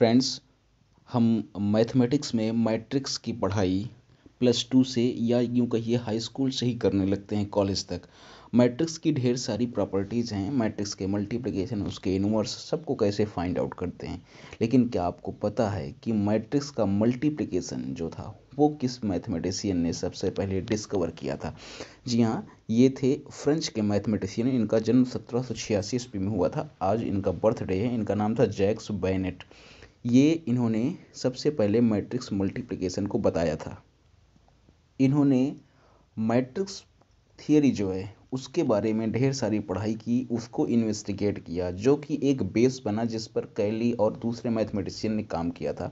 friends हम mathematics में matrix की पढ़ाई प्लस टू से या यूँ कहिए हाई स्कूल से ही करने लगते हैं कॉलेज तक मैट्रिक्स की ढेर सारी प्रॉपर्टीज़ हैं मैट्रिक्स के मल्टीप्लिकेशन उसके इनवर्स सबको कैसे फाइंड आउट करते हैं लेकिन क्या आपको पता है कि मैट्रिक्स का मल्टीप्लिकेशन जो था वो किस मैथमेटिशियन ने सबसे पहले डिस्कवर किया था जी हाँ ये थे फ्रेंच के मैथमेटिशियन इनका जन्म सत्रह सौ छियासी ईस्वी में हुआ था आज इनका बर्थडे है इनका नाम था जैक्स बैनेट ये इन्होंने सबसे पहले मैट्रिक्स मल्टीप्लिकेशन को बताया था इन्होंने मैट्रिक्स थियरी जो है उसके बारे में ढेर सारी पढ़ाई की उसको इन्वेस्टिगेट किया जो कि एक बेस बना जिस पर कैली और दूसरे मैथमेटिशियन ने काम किया था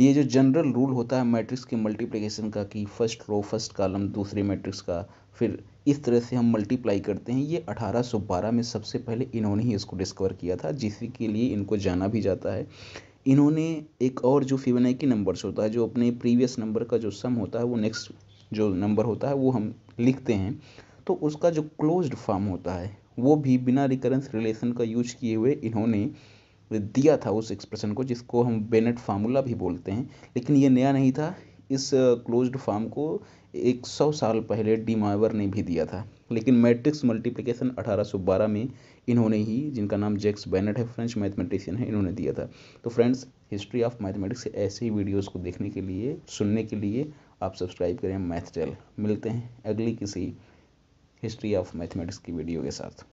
ये जो जनरल रूल होता है मैट्रिक्स के मल्टीप्लिकेशन का कि फर्स्ट रो फर्स्ट कॉलम दूसरे मैट्रिक्स का फिर इस तरह से हम मल्टीप्लाई करते हैं ये 1812 में सबसे पहले इन्होंने ही इसको डिस्कवर किया था जिसके लिए इनको जाना भी जाता है इन्होंने एक और जो फिबोनाकी नंबर्स होता है जो अपने प्रीवियस नंबर का जो सम होता है वो नेक्स्ट जो नंबर होता है वो हम लिखते हैं तो उसका जो क्लोज्ड फॉर्म होता है वो भी बिना रिकरेंस रिलेशन का यूज किए हुए इन्होंने दिया था उस एक्सप्रेशन को जिसको हम बेनेट फार्मूला भी बोलते हैं लेकिन ये नया नहीं था इस क्लोज्ड फॉर्म को 100 साल पहले डी मावर ने भी दिया था लेकिन मैट्रिक्स मल्टीप्लिकेशन 1812 में इन्होंने ही जिनका नाम जैक्स बैनट है फ्रेंच मैथमेटिशियन है इन्होंने दिया था तो फ्रेंड्स हिस्ट्री ऑफ मैथमेटिक्स ऐसे ही वीडियोज़ को देखने के लिए सुनने के लिए आप सब्सक्राइब करें मैथ मिलते हैं अगली किसी हिस्ट्री ऑफ मैथमेटिक्स की वीडियो के साथ